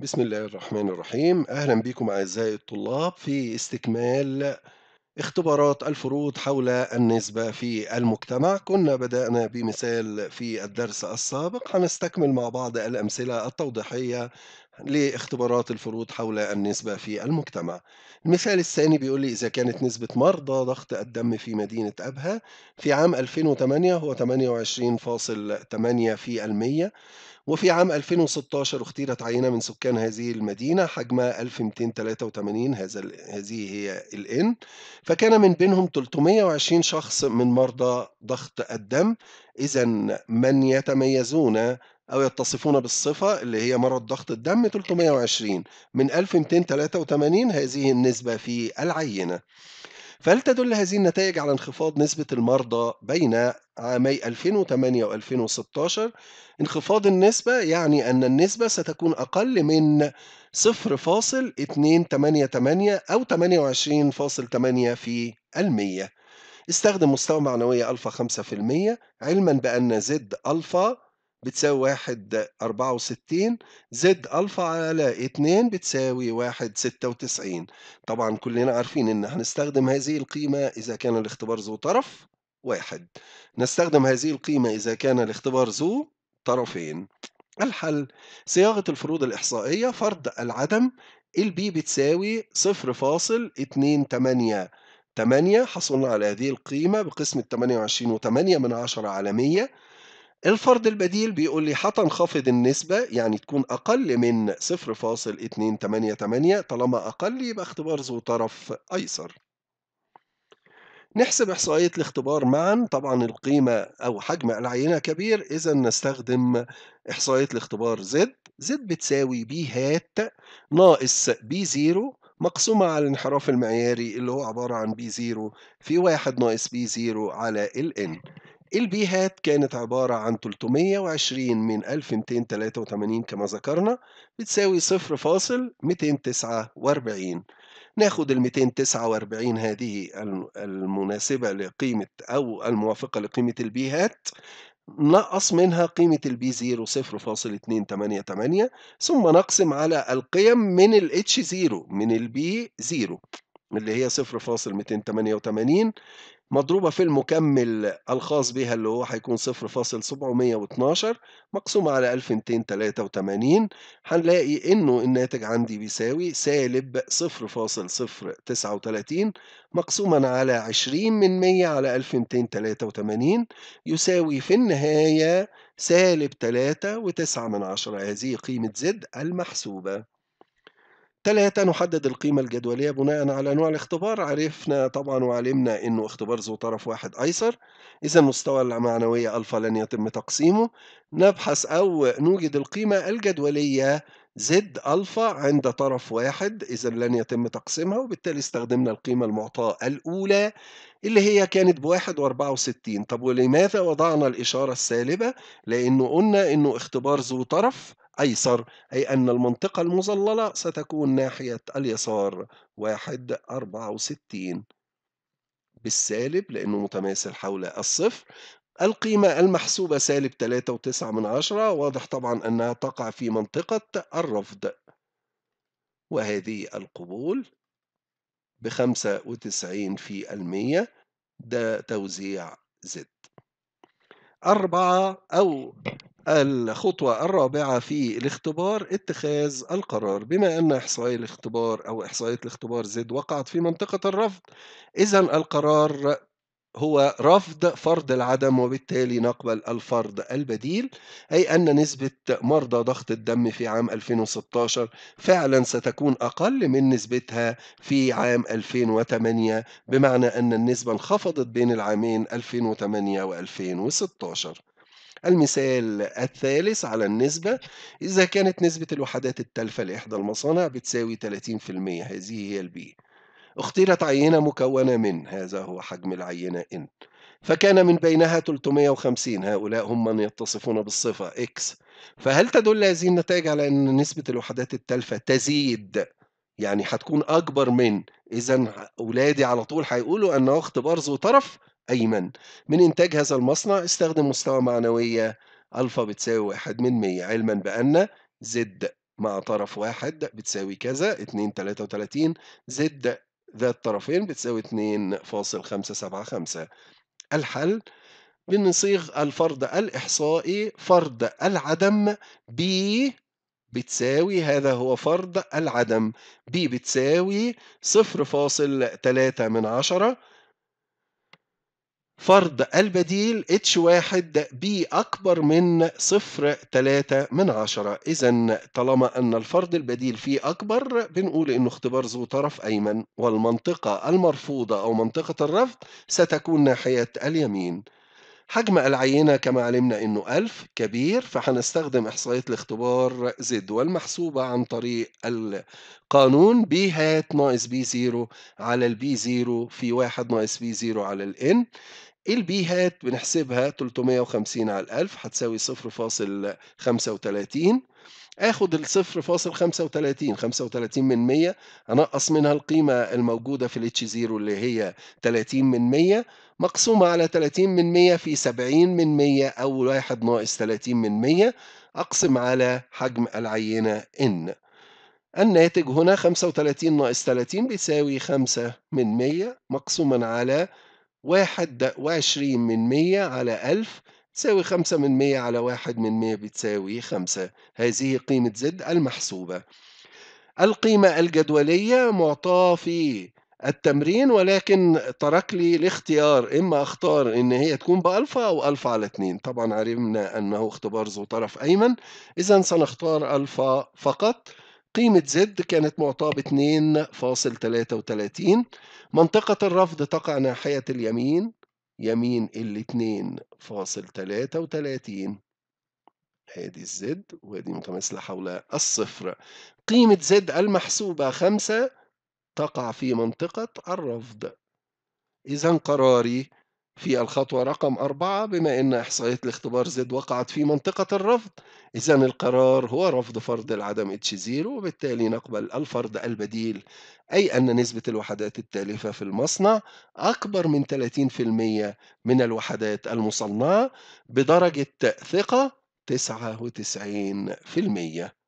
بسم الله الرحمن الرحيم أهلا بكم أعزائي الطلاب في استكمال اختبارات الفروض حول النسبة في المجتمع كنا بدأنا بمثال في الدرس السابق هنستكمل مع بعض الأمثلة التوضيحية لاختبارات الفروض حول النسبة في المجتمع المثال الثاني بيقول لي إذا كانت نسبة مرضى ضغط الدم في مدينة أبها في عام 2008 هو 28.8 في المية وفي عام 2016 اختيرت عينة من سكان هذه المدينة حجمها 1283 هذا هذه هي الإن فكان من بينهم 320 شخص من مرضى ضغط الدم إذا من يتميزون أو يتصفون بالصفة اللي هي مرض ضغط الدم 320 من 1283 هذه النسبة في العينة فهل تدل هذه النتائج على انخفاض نسبة المرضى بين عامي 2008 و 2016 انخفاض النسبة يعني أن النسبة ستكون أقل من 0.288 أو 28.8 في المية استخدم مستوى معنوية ألفا 5% علما بأن زد ألفا بتساوي واحد أربعة وستين زد ألفا على اتنين بتساوي واحد ستة وتسعين طبعا كلنا عارفين إن هنستخدم هذه القيمة إذا كان الاختبار ذو طرف واحد نستخدم هذه القيمة إذا كان الاختبار ذو طرفين الحل صياغة الفروض الإحصائية فرض العدم البي بتساوي صفر فاصل اتنين تمانية تمانية حصلنا على هذه القيمة بقسمة تمانية وعشرين وتمانية من عشرة على مية الفرض البديل بيقول لي هتنخفض النسبة يعني تكون أقل من 0.288 طالما أقل يبقى اختبار ذو طرف أيسر نحسب إحصائية الاختبار معا طبعا القيمة أو حجم العينة كبير إذا نستخدم إحصائية الاختبار زد زد بتساوي بي هات ناقص بي زيرو مقسومة على الانحراف المعياري اللي هو عبارة عن بي زيرو في واحد ناقص بي زيرو على الان N البيهات كانت عبارة عن 320 من 1283 كما ذكرنا بتساوي 0.249 ناخد ال 249 هذه المناسبة لقيمة أو الموافقة لقيمة البيهات نقص منها قيمة البي 0 0.288 ثم نقسم على القيم من الاتش زيرو من البي زيرو اللي هي 0.288 مضروبة في المكمل الخاص بها اللي هو هيكون 0.712 مقسومة على 1283 هنلاقي إنه الناتج عندي بيساوي سالب 0.039 مقسوما على 20 من 100 على 1283 يساوي في النهاية سالب 3.9 هذه قيمة زد المحسوبة ثلاثة نحدد القيمة الجدولية بناء على نوع الاختبار عرفنا طبعا وعلمنا أنه اختبار ذو طرف واحد أيسر إذا مستوى المعنوية ألفا لن يتم تقسيمه نبحث أو نوجد القيمة الجدولية زد ألفا عند طرف واحد إذا لن يتم تقسيمها وبالتالي استخدمنا القيمة المعطاة الأولى اللي هي كانت بواحد وأربعة وستين طب ولماذا وضعنا الإشارة السالبة؟ لأنه قلنا إنه اختبار ذو طرف أيسر أي أن المنطقة المظللة ستكون ناحية اليسار واحد أربعة وستين بالسالب لأنه متماثل حول الصفر القيمة المحسوبة سالب 3.9 من عشرة واضح طبعا أنها تقع في منطقة الرفض وهذه القبول بخمسة وتسعين في المية ده توزيع زد أربعة أو الخطوة الرابعة في الاختبار اتخاذ القرار بما أن إحصائي الاختبار أو إحصائية الاختبار زد وقعت في منطقة الرفض إذا القرار هو رفض فرض العدم وبالتالي نقبل الفرض البديل أي أن نسبة مرضى ضغط الدم في عام 2016 فعلا ستكون أقل من نسبتها في عام 2008 بمعنى أن النسبة انخفضت بين العامين 2008 و 2016 المثال الثالث على النسبة إذا كانت نسبة الوحدات التالفة لإحدى المصانع بتساوي 30% هذه هي البي اختيرت عينة مكونة من هذا هو حجم العينة N فكان من بينها 350 هؤلاء هم من يتصفون بالصفة X فهل تدل هذه النتائج على أن نسبة الوحدات التالفة تزيد يعني هتكون أكبر من إذا أولادي على طول هيقولوا أن أخت بار ذو طرف أيمن من إنتاج هذا المصنع استخدم مستوى معنوية ألفا بتساوي واحد من مية علما بأن زد مع طرف واحد بتساوي كذا اتنين تلاتة وتلاتين زد ذات طرفين بتساوي اتنين فاصل خمسة سبعة خمسة الحل بنصيغ الفرض الإحصائي فرض العدم ب بتساوي هذا هو فرض العدم ب بتساوي صفر فاصل تلاتة من عشرة فرض البديل H1 B أكبر من 0.3 من عشرة إذا طالما أن الفرض البديل فيه أكبر بنقول إنه اختبار ذو طرف أيمن والمنطقة المرفوضة أو منطقة الرفض ستكون ناحية اليمين حجم العينة كما علمنا إنه ألف كبير فهنستخدم إحصائية الاختبار زد والمحسوبة عن طريق القانون ب هات ناقص بي 0 على البي 0 في واحد ناقص بي 0 على الان هات بنحسبها 350 على الألف هتساوي 0.35 اخد ال 0.35 35 من 100 انقص منها القيمة الموجودة في الاتش 0 اللي هي 30 من 100 مقسومة على 30 من 100 في 70 من 100 أو 1 ناقص 30 من 100 أقسم على حجم العينة ان الناتج هنا 35 ناقص 30 بيساوي 5 من 100 مقسوما على واحد وعشرين من مية على ألف تساوي خمسة من مية على واحد من مية بتساوي خمسة هذه قيمة زد المحسوبة القيمة الجدولية معطاة في التمرين ولكن ترك لي الاختيار إما أختار إن هي تكون بألفا أو ألفا على اتنين طبعا عرفنا أنه اختبار ذو طرف أيمن إذا سنختار ألفا فقط قيمة زد كانت معطاة ب 2.33 منطقة الرفض تقع ناحية اليمين يمين ال 2.33 ادي الزد وهذه متماثلة حول الصفر قيمة زد المحسوبة 5 تقع في منطقة الرفض إذا قراري في الخطوة رقم أربعة بما أن إحصائية الاختبار زد وقعت في منطقة الرفض إذا القرار هو رفض فرض العدم اتش زيرو وبالتالي نقبل الفرض البديل أي أن نسبة الوحدات التالفة في المصنع أكبر من 30% من الوحدات المصنعة بدرجة ثقة 99%